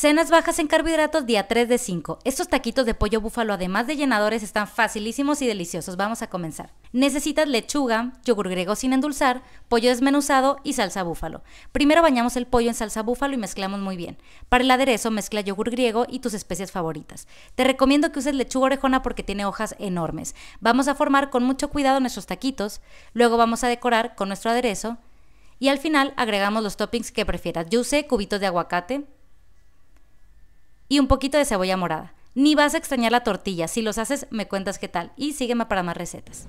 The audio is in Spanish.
Cenas bajas en carbohidratos día 3 de 5. Estos taquitos de pollo búfalo, además de llenadores, están facilísimos y deliciosos. Vamos a comenzar. Necesitas lechuga, yogur griego sin endulzar, pollo desmenuzado y salsa búfalo. Primero bañamos el pollo en salsa búfalo y mezclamos muy bien. Para el aderezo mezcla yogur griego y tus especias favoritas. Te recomiendo que uses lechuga orejona porque tiene hojas enormes. Vamos a formar con mucho cuidado nuestros taquitos, luego vamos a decorar con nuestro aderezo y al final agregamos los toppings que prefieras. Yo usé cubitos de aguacate, y un poquito de cebolla morada. Ni vas a extrañar la tortilla. Si los haces, me cuentas qué tal. Y sígueme para más recetas.